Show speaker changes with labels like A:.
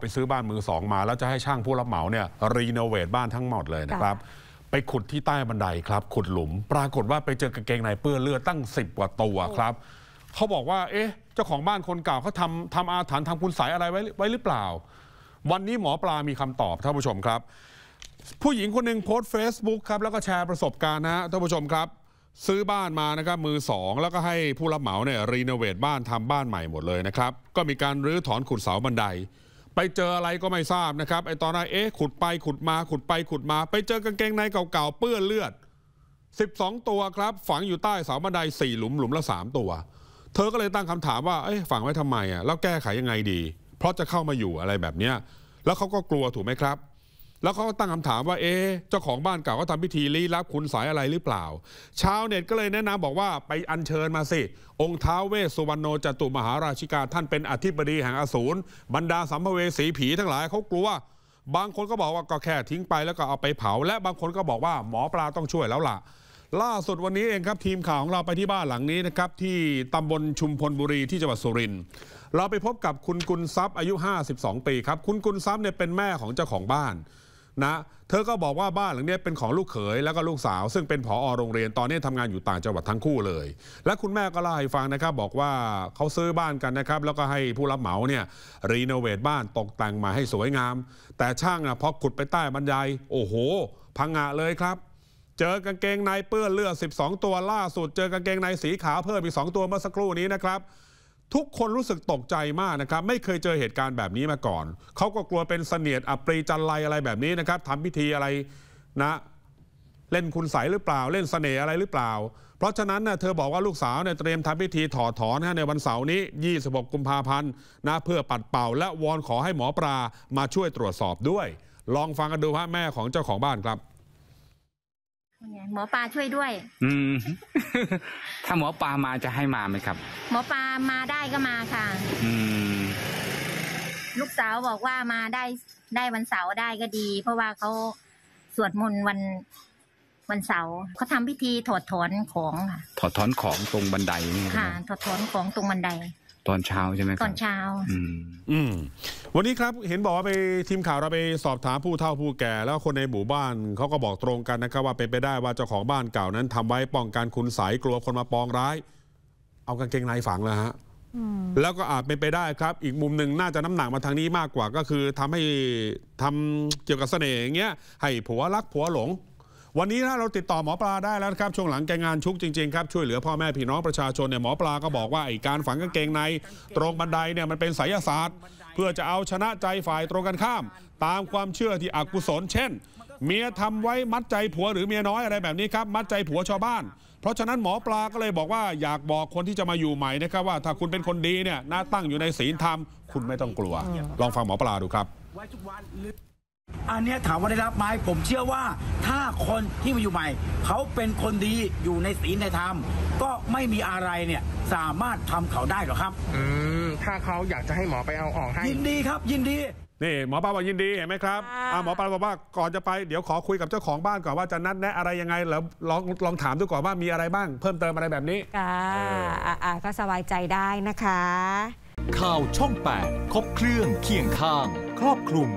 A: ไปซื้อบ้านมือสองมา แล้วจะให้ช่างผู้รับเหมาเนี่ยรีโนเวทบ้านทั้งหมดเลยนะครับ ไปขุดที่ใต้บันไดครับขุดหลุม ปรากฏว่าไปเจอกางเกงในเปื้อนเลือดตั้ง 10กว่าตัวครับเขาบอกว่าเอ๊ะเจ้าของบ้านคนเก่าเขาทำทำอาถรรพ์ทำคุณสายอะไรไว้ไว้หรือเปล่า วันนี้หมอปลามีคำตอบ ท่านผู้ชมครับ ผู้หญิงคนหนึ่งโพสต์เฟซบุ๊กครับแล้วก็แชร์ประสบการณ์นะท่านผู้ชมครับ ซื้อบ้านมานะครับมือสองแล้วก็ให้ผู้รับเหมาเนี่ยรีโนเวทบ้านทำบ้านใหม่หมดเลยนะครับก็มีการรื้อถอนขุดเสาบันไดไปเจออะไรก็ไม่ทราบนะครับไอ้ตอนนั้น เอ๊ะ ขุดไปขุดมาขุดไปขุดมา ไปเจอกางเกงในเก่าๆเปื้อนเลือด 12 ตัวครับ ฝังอยู่ใต้เสาบันไดสี่หลุม หลุมละ3ตัว เธอก็เลยตั้งคำถามว่าเอ๊ะฝังไว้ทำไมอ่ะแล้วแก้ไขยังไงดี เพราะจะเข้ามาอยู่อะไรแบบเนี้ยแล้วเขาก็กลัวถูกไหมครับแล้วเขาก็ตั้งคำถามว่าเอ๊เจ้าของบ้านเก่าเขาทำพิธีลี้ลับคุณสายอะไรหรือเปล่า ชาวเน็ตก็เลยแนะนำบอกว่าไปอัญเชิญมาสิ องค์ท้าวเวสสุวรรณโนจตุมหาราชิกา ท่านเป็นอธิบดีแห่งอสูรบรรดาสัมภเวสีผีทั้งหลายเขากลัวบางคนก็บอกว่าก็แค่ทิ้งไปแล้วก็เอาไปเผา และบางคนก็บอกว่าหมอปลาต้องช่วยแล้วล่ะ ล่าสุดวันนี้เองครับ ทีมข่าวของเราไปที่บ้านหลังนี้นะครับที่ตำบลชุมพลบุรีที่จังหวัดสุรินทร์เราไปพบกับคุณกุลทรัพย์อายุ 52 ปีครับคุณกุลทรัพย์เนี่ยเป็นแม่ของเจ้าของบ้านนะเธอก็บอกว่าบ้านหลังนี้เป็นของลูกเขยแล้วก็ลูกสาว ซึ่งเป็นผอ โรงเรียน ตอนนี้ทำงานอยู่ต่างจังหวัดทั้งคู่เลย และคุณแม่ก็เล่าให้ฟังนะครับ บอกว่าเขาซื้อบ้านกันนะครับ แล้วก็ให้ผู้รับเหมาเนี่ยรีโนเวทบ้านตกแต่งมาให้สวยงาม แต่ช่างอ่ะพอขุดไปใต้บรรยายโอ้โห พังงะเลยครับ เจอกางเกงในเปื้อนเลือด12 ตัวล่าสุด เจอกางเกงในสีขาวเพิ่มอีก2ตัวเมื่อสักครู่นี้นะครับทุกคนรู้สึกตกใจมากนะครับ ไม่เคยเจอเหตุการณ์แบบนี้มาก่อน เขาก็กลัวเป็นเสนียดอัปรีจันไรอะไรแบบนี้นะครับทำพิธีอะไรนะ เล่นคุณใสหรือเปล่า เล่นเสน่ห์อะไรหรือเปล่า เพราะฉะนั้นนะเธอบอกว่าลูกสาวเนี่ยเตรียมทำพิธีถอดถอนนะในวันเสาร์นี้ 26กุมภาพันธ์นะเพื่อปัดเป่าและวอนขอให้หมอปลามาช่วยตรวจสอบด้วย ลองฟังกันดูฮะแม่ของเจ้าของบ้านครับหมอปลาช่วยด้วย อืมถ้าหมอปลามาจะให้มาไหมครับ หมอปลามาได้ก็มาค่ะอืมลูกสาวบอกว่ามาได้ได้วันเสาร์ได้ก็ดี เพราะว่าเขาสวดมนต์วันวันเสาร์เขาทำพิธีถอดถอนของค่ะ ถอดถอนของตรงบันไดค่ะ ถอดถอนของตรงบันไดตอนเช้าใช่ไหมครับตอนเช้าอืม อืม วันนี้ครับเห็นบอกว่าไปทีมข่าวเราไปสอบถามผู้เฒ่าผู้แก่ แล้วคนในหมู่บ้านเขาก็บอกตรงกันนะครับ ว่าเป็นไปได้ว่าเจ้าของบ้านเก่านั้นทำไว้ป้องกันคุณสสยกลัวคนมาปองร้าย เอากางเกงในฝังแล้วฮะแล้วก็อาจเป็นไปได้ครับ อีกมุมหนึ่งน่าจะน้ำหนักมาทางนี้มากกว่าก็คือทำให้ทำเกี่ยวกับเสน่ห์อย่างเงี้ยให้ผัวรักผัวหลงวันนี้ถ้าเราติดต่อหมอปลาได้แล้วครับช่วงหลังแกงานชุกจริงๆครับช่วยเหลือพ่อแม่พี่น้องประชาชนเนี่ยหมอปลาก็บอกว่า ไอ้การฝังกางเกงในตรงบันไดเนี่ยมันเป็นไสยศาสตร์ เพื่อจะเอาชนะใจฝ่ายตรงกันข้าม ตามความเชื่อที่อกุศล เช่น เมียทำไว้มัดใจผัวหรือเมียน้อยอะไรแบบนี้ครับ มัดใจผัวชาวบ้าน เพราะฉะนั้นหมอปลาก็เลยบอกว่าอยากบอกคนที่จะมาอยู่ใหม่นะครับว่าถ้าคุณเป็นคนดีเนี่ยน่าตั้งอยู่ในศีลธรรม คุณไม่ต้องกลัวลองฟังหมอปลาดูครับอันนี้ถามว่าได้รับไหมผมเชื่อว่า ถ้าคนที่มาอยู่ใหม่เขาเป็นคนดีอยู่ในศีลในธรรมก็ไม่มีอะไรเนี่ยสามารถทำเขาได้หรอครับอืมถ้าเขาอยากจะให้หมอไปเอาออกให้ ยินดีครับ ยินดีนี่หมอปลาบอกยินดีเห็นไหมครับหมอปลาบอกว่าก่อนจะไปเดี๋ยวขอคุยกับเจ้าของบ้านก่อนว่าจะนัดแนะอะไรยังไงแล้วลองลองถามดูก่อนว่ามีอะไรบ้างเพิ่มเติมอะไรแบบนี้อ่าก็สบายใจได้นะคะ ข่าวช่อง8ครบเครื่องเคียงข้าง ครอบคลุม